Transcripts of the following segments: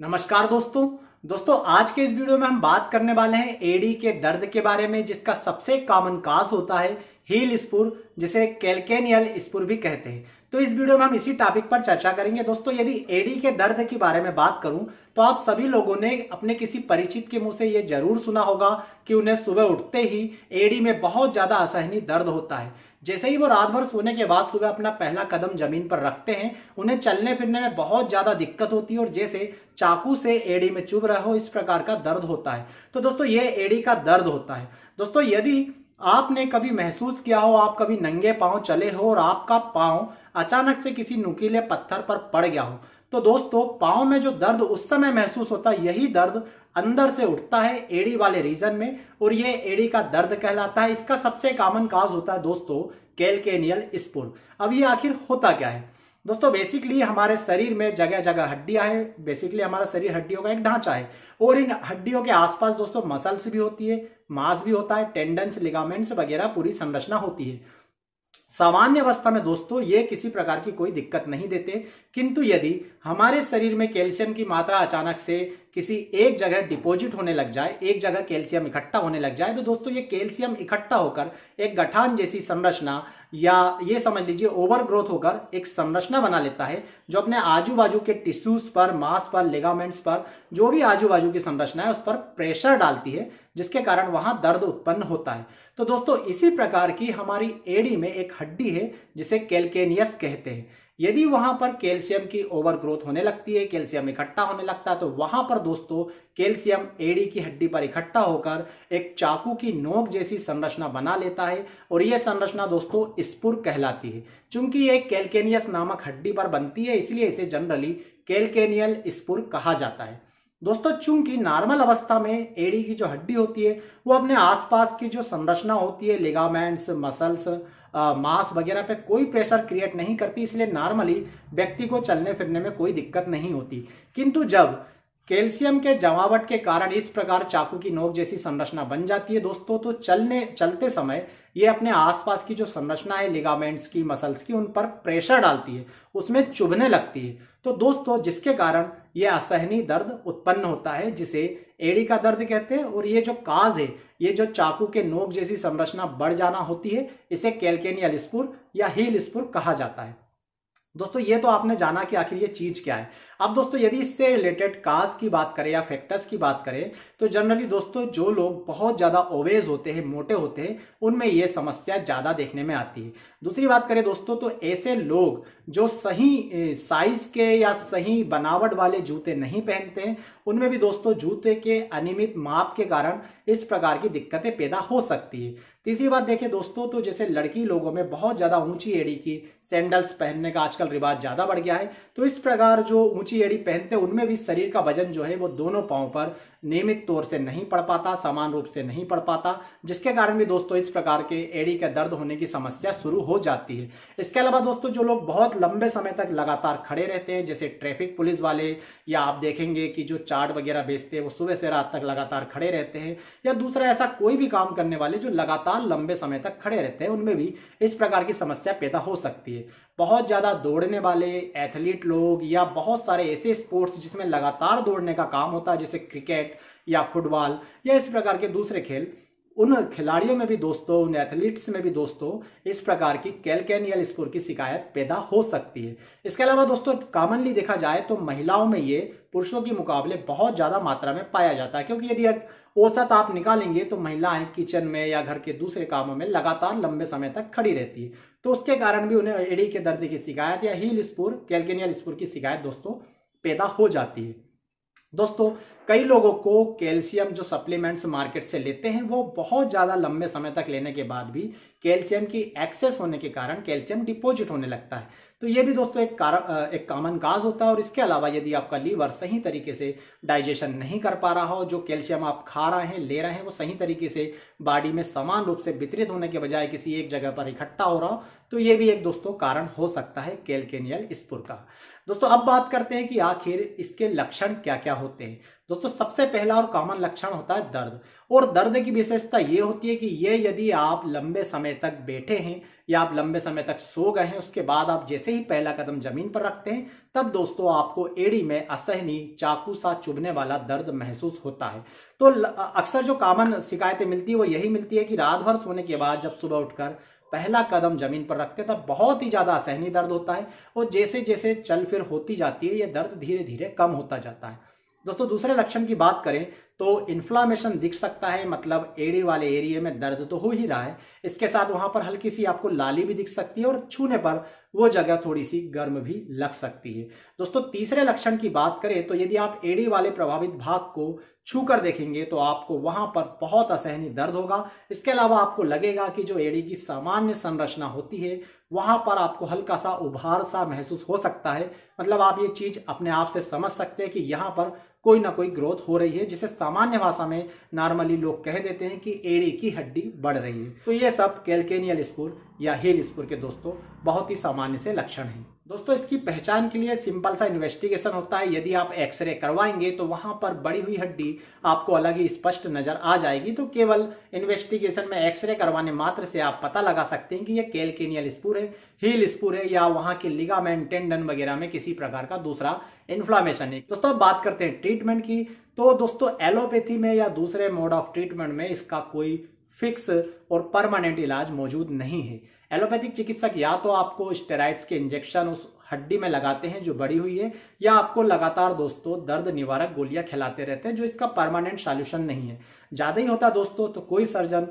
नमस्कार दोस्तों दोस्तों आज के इस वीडियो में हम बात करने वाले हैं एडी के दर्द के बारे में जिसका सबसे कॉमन काज होता है हील स्पुर जिसे कैलकेनियल स्पुर भी कहते हैं तो इस वीडियो में हम इसी टॉपिक पर चर्चा करेंगे दोस्तों यदि एडी के दर्द के बारे में बात करूं तो आप सभी लोगों ने अपने किसी परिचित के मुंह से ये जरूर सुना होगा कि उन्हें सुबह उठते ही एडी में बहुत ज़्यादा असहनीय दर्द होता है जैसे ही वो रात भर सोने के बाद सुबह अपना पहला कदम जमीन पर रखते हैं उन्हें चलने फिरने में बहुत ज़्यादा दिक्कत होती है और जैसे चाकू से एडी में चुभ जगह हो इस प्रकार का दर्द होता है तो दोस्तों ये एड़ी का दर्द होता है दोस्तों यदि आपने कभी महसूस किया हो आप कभी नंगे पांव चले हो और आपका पांव अचानक से किसी नुकीले पत्थर पर पड़ गया हो तो दोस्तों पाँव में जो दर्द उस समय महसूस होता है यही दर्द अंदर से उठता है एड़ी वाले रीजन में और ये एड़ी का दर्द कहलाता है इसका सबसे कॉमन काज होता है दोस्तों कैलकेनियल स्पोर अब ये आखिर होता क्या है दोस्तों बेसिकली हमारे शरीर में जगह जगह हड्डियां हैं बेसिकली हमारा शरीर हड्डियों का एक ढांचा है और इन हड्डियों के आसपास दोस्तों मसल्स भी होती है मांस भी होता है टेंडन्स लिगामेंट्स वगैरह पूरी संरचना होती है सामान्य अवस्था में दोस्तों ये किसी प्रकार की कोई दिक्कत नहीं देते किंतु यदि हमारे शरीर में कैल्शियम की मात्रा अचानक से किसी एक जगह डिपॉजिट होने लग जाए एक जगह कैल्शियम इकट्ठा होने लग जाए तो दोस्तों ये कैल्शियम इकट्ठा होकर एक गठान जैसी संरचना या ये समझ लीजिए ओवर ग्रोथ होकर एक संरचना बना लेता है जो अपने आजू बाजू के टिश्यूज पर मांस पर लेगामेंट्स पर जो भी आजू बाजू की संरचना है उस पर प्रेशर डालती है जिसके कारण वहां दर्द उत्पन्न होता है तो दोस्तों इसी प्रकार की हमारी एडी में एक हड्डी है जिसे कैलकेनियस कहते हैं यदि वहां पर कैल्शियम की ओवर ग्रोथ होने लगती है कैल्शियम इकट्ठा होने लगता है तो वहां पर दोस्तों कैल्शियम एड़ी की हड्डी पर इकट्ठा होकर एक चाकू की नोक जैसी संरचना बना लेता है और यह संरचना दोस्तों स्पुर कहलाती है चूंकि यह कैल्केनियस नामक हड्डी पर बनती है इसलिए इसे जनरली कैलकेनियल स्पुर कहा जाता है दोस्तों चूंकि नॉर्मल अवस्था में एड़ी की जो हड्डी होती है वो अपने आसपास की जो संरचना होती है लिगामेंट्स मसल्स मांस वगैरह पे कोई प्रेशर क्रिएट नहीं करती इसलिए नॉर्मली व्यक्ति को चलने फिरने में कोई दिक्कत नहीं होती किंतु जब कैल्शियम के जमावट के कारण इस प्रकार चाकू की नोक जैसी संरचना बन जाती है दोस्तों तो चलने चलते समय ये अपने आसपास की जो संरचना है लिगामेंट्स की मसल्स की उन पर प्रेशर डालती है उसमें चुभने लगती है तो दोस्तों जिसके कारण ये असहनी दर्द उत्पन्न होता है जिसे एड़ी का दर्द कहते हैं और ये जो काज है ये जो चाकू के नोक जैसी संरचना बढ़ जाना होती है इसे कैलकेनियल स्पुर या हील स्पुर कहा जाता है दोस्तों ये तो आपने जाना कि आखिर ये चीज क्या है अब दोस्तों यदि इससे रिलेटेड काज की बात करें या फैक्टर्स की बात करें तो जनरली दोस्तों जो लोग बहुत ज्यादा ओवेज होते हैं मोटे होते हैं उनमें ये समस्या ज्यादा देखने में आती है दूसरी बात करें दोस्तों तो ऐसे लोग जो सही साइज के या सही बनावट वाले जूते नहीं पहनते हैं उनमें भी दोस्तों जूते के अनियमित माप के कारण इस प्रकार की दिक्कतें पैदा हो सकती है तीसरी बात देखिए दोस्तों तो जैसे लड़की लोगों में बहुत ज़्यादा ऊंची एड़ी की सैंडल्स पहनने का आजकल रिवाज ज़्यादा बढ़ गया है तो इस प्रकार जो ऊंची एड़ी पहनते हैं उनमें भी शरीर का वजन जो है वो दोनों पाँव पर नियमित तौर से नहीं पढ़ पाता समान रूप से नहीं पढ़ पाता जिसके कारण भी दोस्तों इस प्रकार के एड़ी का दर्द होने की समस्या शुरू हो जाती है इसके अलावा दोस्तों जो लोग बहुत लंबे समय तक लगातार खड़े रहते हैं जैसे ट्रैफिक पुलिस वाले या आप देखेंगे कि जो चार्ट वगैरह बेचते हैं वो सुबह से रात तक लगातार खड़े रहते हैं या दूसरा ऐसा कोई भी काम करने वाले जो लगातार लंबे समय तक खड़े रहते हैं उनमें भी इस प्रकार की समस्या पैदा हो सकती है बहुत ज़्यादा दौड़ने वाले एथलीट लोग या बहुत सारे ऐसे स्पोर्ट्स जिसमें लगातार दौड़ने का काम होता है जैसे क्रिकेट या फुटबॉल या इस प्रकार के दूसरे खेल उन खिलाड़ियों में भी दोस्तों उन एथलीट्स में भी दोस्तों इस प्रकार की कैलकैनियल स्कोर की शिकायत पैदा हो सकती है इसके अलावा दोस्तों कॉमनली देखा जाए तो महिलाओं में ये पुरुषों के मुकाबले बहुत ज़्यादा मात्रा में पाया जाता है क्योंकि यदि औसत आप निकालेंगे तो महिलाएं किचन में या घर के दूसरे कामों में लगातार लंबे समय तक खड़ी रहती है तो उसके कारण भी उन्हें एडी के दर्द की शिकायत या हील स्पूर कैलकेनियल स्पूर की शिकायत दोस्तों पैदा हो जाती है दोस्तों कई लोगों को कैल्शियम जो सप्लीमेंट्स मार्केट से लेते हैं वो बहुत ज़्यादा लंबे समय तक लेने के बाद भी कैल्शियम की एक्सेस होने के कारण कैल्शियम डिपोजिट होने लगता है तो ये भी दोस्तों एक कारण एक कॉमन काज होता है और इसके अलावा यदि आपका लीवर सही तरीके से डाइजेशन नहीं कर पा रहा हो जो कैल्शियम आप खा रहे हैं ले रहे हैं वो सही तरीके से बॉडी में समान रूप से वितरित होने के बजाय किसी एक जगह पर इकट्ठा हो रहा हो तो ये भी एक दोस्तों कारण हो सकता है कैलकेनियल स्पुर का दोस्तों अब बात करते हैं कि आखिर इसके लक्षण क्या क्या होते हैं दोस्तों सबसे पहला और कॉमन लक्षण होता है दर्द और दर्द की विशेषता ये होती है कि ये यदि आप लंबे समय तक बैठे हैं या आप लंबे समय तक सो गए हैं उसके बाद आप जैसे ही पहला कदम जमीन पर रखते हैं तब दोस्तों आपको एड़ी में असहनी चाकू सा चुभने वाला दर्द महसूस होता है तो अक्सर जो कॉमन शिकायतें मिलती है वो यही मिलती है कि रात भर सोने के बाद जब सुबह उठकर पहला कदम जमीन पर रखते तब बहुत ही ज़्यादा असहनी दर्द होता है और जैसे जैसे चल फिर होती जाती है ये दर्द धीरे धीरे कम होता जाता है दोस्तों दूसरे लक्षण की बात करें तो इन्फ्लामेशन दिख सकता है मतलब एड़ी वाले एरिए में दर्द तो हो ही रहा है इसके साथ वहां पर हल्की सी आपको लाली भी दिख सकती है और छूने पर वो जगह थोड़ी सी गर्म भी लग सकती है दोस्तों तीसरे लक्षण की बात करें तो यदि आप एड़ी वाले प्रभावित भाग को छू कर देखेंगे तो आपको वहां पर बहुत असहनीय दर्द होगा इसके अलावा आपको लगेगा कि जो एड़ी की सामान्य संरचना होती है वहां पर आपको हल्का सा उभार सा महसूस हो सकता है मतलब आप ये चीज अपने आप से समझ सकते हैं कि यहाँ पर कोई ना कोई ग्रोथ हो रही है जिसे सामान्य भाषा में नॉर्मली लोग कह देते हैं कि एड़ी की हड्डी बढ़ रही है तो ये सब कैल्केनियल स्पुर या हेल स्पुर के दोस्तों बहुत ही सामान्य से लक्षण हैं दोस्तों इसकी पहचान के लिए सिंपल सा इन्वेस्टिगेशन होता है यदि आप एक्सरे करवाएंगे तो वहां पर बड़ी हुई हड्डी आपको अलग ही स्पष्ट नजर आ जाएगी तो केवल इन्वेस्टिगेशन में एक्सरे करवाने मात्र से आप पता लगा सकते हैं कि यह केलकेनियल स्पूर है हील स्पूर है या वहां के लिगामेंट टेंडन वगैरह में किसी प्रकार का दूसरा इन्फ्लामेशन है दोस्तों अब बात करते हैं ट्रीटमेंट की तो दोस्तों एलोपैथी में या दूसरे मोड ऑफ ट्रीटमेंट में इसका कोई फिक्स और परमानेंट इलाज मौजूद नहीं है एलोपैथिक चिकित्सक या तो आपको स्टेराइड्स के इंजेक्शन उस हड्डी में लगाते हैं जो बड़ी हुई है या आपको लगातार दोस्तों दर्द निवारक गोलियां खिलाते रहते हैं जो इसका परमानेंट सोल्यूशन नहीं है ज़्यादा ही होता दोस्तों तो कोई सर्जन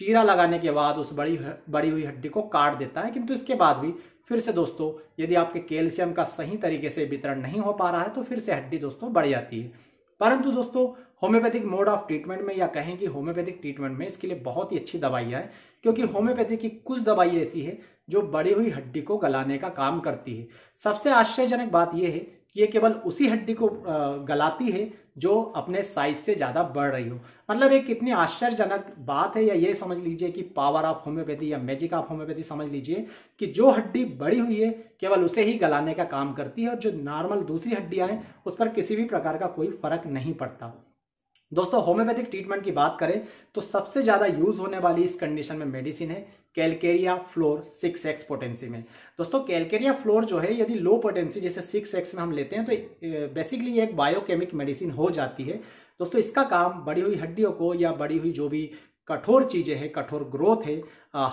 चीरा लगाने के बाद उस बड़ी बड़ी हुई हड्डी को काट देता है किंतु इसके बाद भी फिर से दोस्तों यदि आपके कैल्शियम का सही तरीके से वितरण नहीं हो पा रहा है तो फिर से हड्डी दोस्तों बढ़ जाती है परंतु दोस्तों होम्योपैथिक मोड ऑफ ट्रीटमेंट में या कहें कि होम्योपैथिक ट्रीटमेंट में इसके लिए बहुत ही अच्छी दवाइयाँ हैं क्योंकि होम्योपैथी की कुछ दवाई ऐसी है जो बड़ी हुई हड्डी को गलाने का काम करती है सबसे आश्चर्यजनक बात यह है कि ये केवल उसी हड्डी को गलाती है जो अपने साइज से ज़्यादा बढ़ रही हो मतलब एक कितनी आश्चर्यजनक बात है या ये समझ लीजिए कि पावर ऑफ होम्योपैथी या मैजिक ऑफ होम्योपैथी समझ लीजिए कि जो हड्डी बड़ी हुई है केवल उसे ही गलाने का काम करती है और जो नॉर्मल दूसरी हड्डियाँ हैं उस पर किसी भी प्रकार का कोई फर्क नहीं पड़ता दोस्तों होम्योपैथिक ट्रीटमेंट की बात करें तो सबसे ज़्यादा यूज़ होने वाली इस कंडीशन में मेडिसिन है calcarea fluor six X potency में दोस्तों कैलकेरिया फ्लोर जो है यदि लो पोटेंसी जैसे सिक्स एक्स में हम लेते हैं तो बेसिकली ये एक बायोकेमिक मेडिसिन हो जाती है दोस्तों इसका काम बड़ी हुई हड्डियों को या बड़ी हुई जो भी कठोर चीज़ें हैं कठोर ग्रोथ है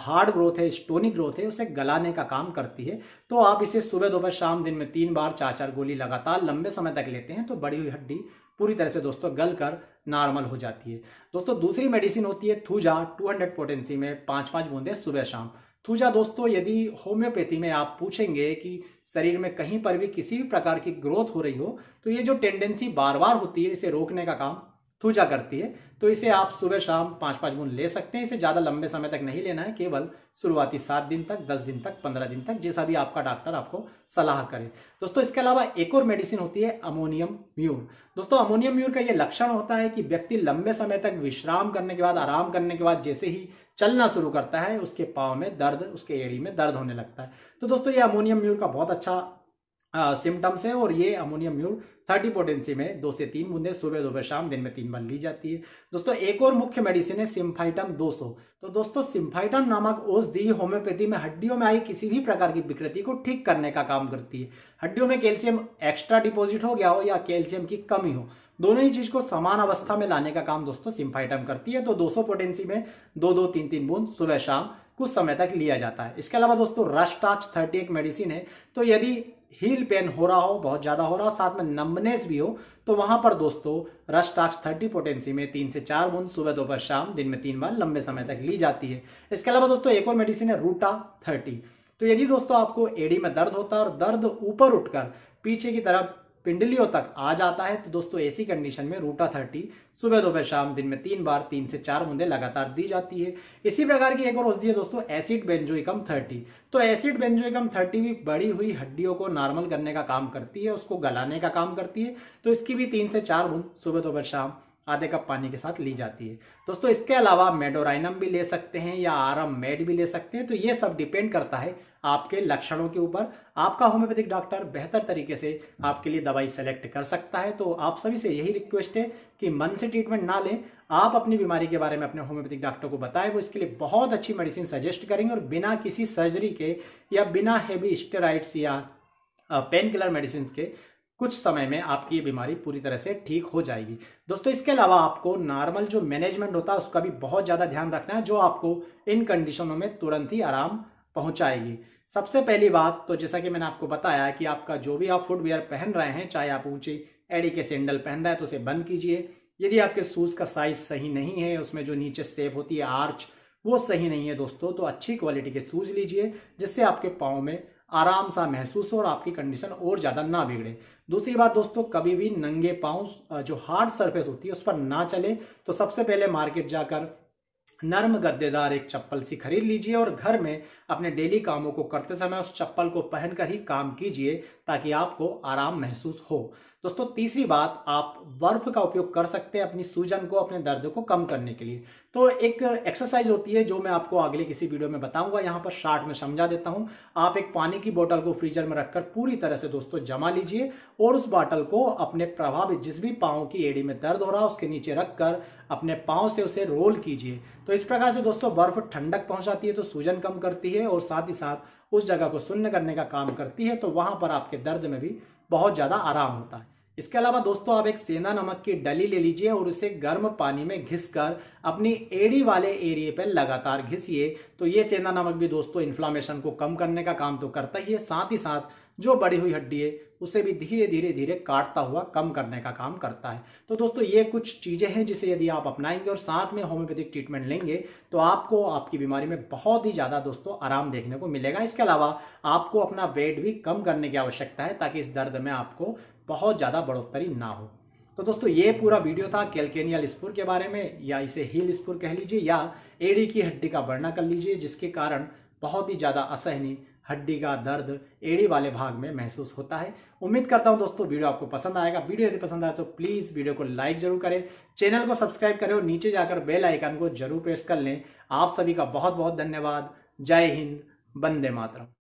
हार्ड ग्रोथ है स्टोनी ग्रोथ है उसे गलाने का काम करती है तो आप इसे सुबह दोपहर शाम दिन में तीन बार चार चार गोली लगातार लंबे समय तक लेते हैं तो बड़ी हुई हड्डी पूरी तरह से दोस्तों गल कर नॉर्मल हो जाती है दोस्तों दूसरी मेडिसिन होती है थूजा 200 पोटेंसी में पाँच पाँच बूंदे सुबह शाम थूजा दोस्तों यदि होम्योपैथी में आप पूछेंगे कि शरीर में कहीं पर भी किसी भी प्रकार की ग्रोथ हो रही हो तो ये जो टेंडेंसी बार बार होती है इसे रोकने का काम पूजा करती है तो इसे आप सुबह शाम पाँच पाँच बूंद ले सकते हैं इसे ज़्यादा लंबे समय तक नहीं लेना है केवल शुरुआती सात दिन तक दस दिन तक पंद्रह दिन तक जैसा भी आपका डॉक्टर आपको सलाह करे दोस्तों इसके अलावा एक और मेडिसिन होती है अमोनियम म्यूर दोस्तों अमोनियम म्यूर का ये लक्षण होता है कि व्यक्ति लंबे समय तक विश्राम करने के बाद आराम करने के बाद जैसे ही चलना शुरू करता है उसके पाँव में दर्द उसके एड़ी में दर्द होने लगता है तो दोस्तों ये अमोनियम म्यूर का बहुत अच्छा सिम्टम्स हैं और ये अमोनियम म्यूर थर्टी पोटेंसी में दो से तीन बूंदे सुबह दोपहर शाम दिन में तीन बार ली जाती है दोस्तों एक और मुख्य मेडिसिन है सिम्फाइटम 200 तो दोस्तों सिम्फाइटम नामक औषधि होम्योपैथी में हड्डियों में आई किसी भी प्रकार की विकृति को ठीक करने का काम करती है हड्डियों में कैल्शियम एक्स्ट्रा डिपोजिट हो गया हो या कैल्शियम की कमी हो दोनों ही चीज को समान अवस्था में लाने का काम दोस्तों सिम्फाइटम करती है तो दो पोटेंसी में दो दो तीन तीन बूंद सुबह शाम कुछ समय तक लिया जाता है इसके अलावा दोस्तों टाच थर्टी एक मेडिसिन है तो यदि हील पेन हो रहा हो बहुत ज़्यादा हो रहा हो साथ में नंबनेस भी हो तो वहाँ पर दोस्तों रस्टाक्स थर्टी पोटेंसी में तीन से चार बूंद सुबह दोपहर शाम दिन में तीन बार लंबे समय तक ली जाती है इसके अलावा दोस्तों एक और मेडिसिन है रूटा थर्टी तो यदि दोस्तों आपको एडी में दर्द होता है और दर्द ऊपर उठकर पीछे की तरफ पिंडलियों तक आ जाता है तो दोस्तों ऐसी कंडीशन में रूटा थर्टी सुबह दोपहर शाम दिन में तीन बार तीन से चार बूंदे लगातार दी जाती है इसी प्रकार की एक और औषधि है दोस्तों एसिड बेंजोइकम थर्टी तो एसिड बेंजोइकम थर्टी भी बड़ी हुई हड्डियों को नॉर्मल करने का काम करती है उसको गलाने का काम करती है तो इसकी भी तीन से चार बूंद सुबह दोपहर शाम आधे कप पानी के साथ ली जाती है दोस्तों इसके अलावा मेडोराइनम भी ले सकते हैं या आरम मेड भी ले सकते हैं तो ये सब डिपेंड करता है आपके लक्षणों के ऊपर आपका होम्योपैथिक डॉक्टर बेहतर तरीके से आपके लिए दवाई सेलेक्ट कर सकता है तो आप सभी से यही रिक्वेस्ट है कि मन से ट्रीटमेंट ना लें आप अपनी बीमारी के बारे में अपने होम्योपैथिक डॉक्टर को बताएं वो इसके लिए बहुत अच्छी मेडिसिन सजेस्ट करेंगे और बिना किसी सर्जरी के या बिना हैवी स्टेराइड्स या पेन किलर मेडिसिन के कुछ समय में आपकी ये बीमारी पूरी तरह से ठीक हो जाएगी दोस्तों इसके अलावा आपको नॉर्मल जो मैनेजमेंट होता है उसका भी बहुत ज़्यादा ध्यान रखना है जो आपको इन कंडीशनों में तुरंत ही आराम पहुंचाएगी सबसे पहली बात तो जैसा कि मैंने आपको बताया कि आपका जो भी आप फुटवेयर पहन रहे हैं चाहे आप ऊंचे एड़ी के सैंडल पहन रहे हैं तो उसे बंद कीजिए यदि आपके शूज़ का साइज सही नहीं है उसमें जो नीचे सेप होती है आर्च वो सही नहीं है दोस्तों तो अच्छी क्वालिटी के शूज़ लीजिए जिससे आपके पाँव में आराम सा महसूस हो और आपकी कंडीशन और ज़्यादा ना बिगड़े दूसरी बात दोस्तों कभी भी नंगे पाँव जो हार्ड सरफेस होती है उस पर ना चले तो सबसे पहले मार्केट जाकर नर्म गद्देदार एक चप्पल सी खरीद लीजिए और घर में अपने डेली कामों को करते समय उस चप्पल को पहनकर ही काम कीजिए ताकि आपको आराम महसूस हो दोस्तों तीसरी बात आप बर्फ का उपयोग कर सकते हैं अपनी सूजन को अपने दर्द को कम करने के लिए तो एक एक्सरसाइज होती है जो मैं आपको अगले किसी वीडियो में बताऊंगा यहाँ पर शार्ट में समझा देता हूँ आप एक पानी की बोतल को फ्रीजर में रखकर पूरी तरह से दोस्तों जमा लीजिए और उस बॉटल को अपने प्रभावित जिस भी पाँव की एड़ी में दर्द हो रहा है उसके नीचे रखकर अपने पाँव से उसे रोल कीजिए तो इस प्रकार से दोस्तों बर्फ ठंडक पहुँचाती है तो सूजन कम करती है और साथ ही साथ उस जगह को सुन्न करने का काम करती है तो वहाँ पर आपके दर्द में भी बहुत ज़्यादा आराम होता है इसके अलावा दोस्तों आप एक सेंधा नमक की डली ले लीजिए और उसे गर्म पानी में घिस कर अपनी एड़ी वाले एरिए पर लगातार घिसिए तो ये सेंधा नमक भी दोस्तों इन्फ्लामेशन को कम करने का काम तो करता ही है साथ ही साथ जो बड़ी हुई हड्डी है उसे भी धीरे धीरे धीरे काटता हुआ कम करने का काम करता है तो दोस्तों ये कुछ चीज़ें हैं जिसे यदि आप अपनाएंगे और साथ में होम्योपैथिक ट्रीटमेंट लेंगे तो आपको आपकी बीमारी में बहुत ही ज़्यादा दोस्तों आराम देखने को मिलेगा इसके अलावा आपको अपना वेट भी कम करने की आवश्यकता है ताकि इस दर्द में आपको बहुत ज़्यादा बढ़ोतरी ना हो तो दोस्तों ये पूरा वीडियो था कैलकेनियल स्पुर के बारे में या इसे हील स्पुर कह लीजिए या एड़ी की हड्डी का वर्णा कर लीजिए जिसके कारण बहुत ही ज़्यादा असहनीय हड्डी का दर्द एड़ी वाले भाग में महसूस होता है उम्मीद करता हूं दोस्तों वीडियो आपको पसंद आएगा वीडियो यदि पसंद आए तो प्लीज़ वीडियो को लाइक जरूर करें चैनल को सब्सक्राइब करें और नीचे जाकर बेल आइकन को जरूर प्रेस कर लें आप सभी का बहुत बहुत धन्यवाद जय हिंद वंदे मातरम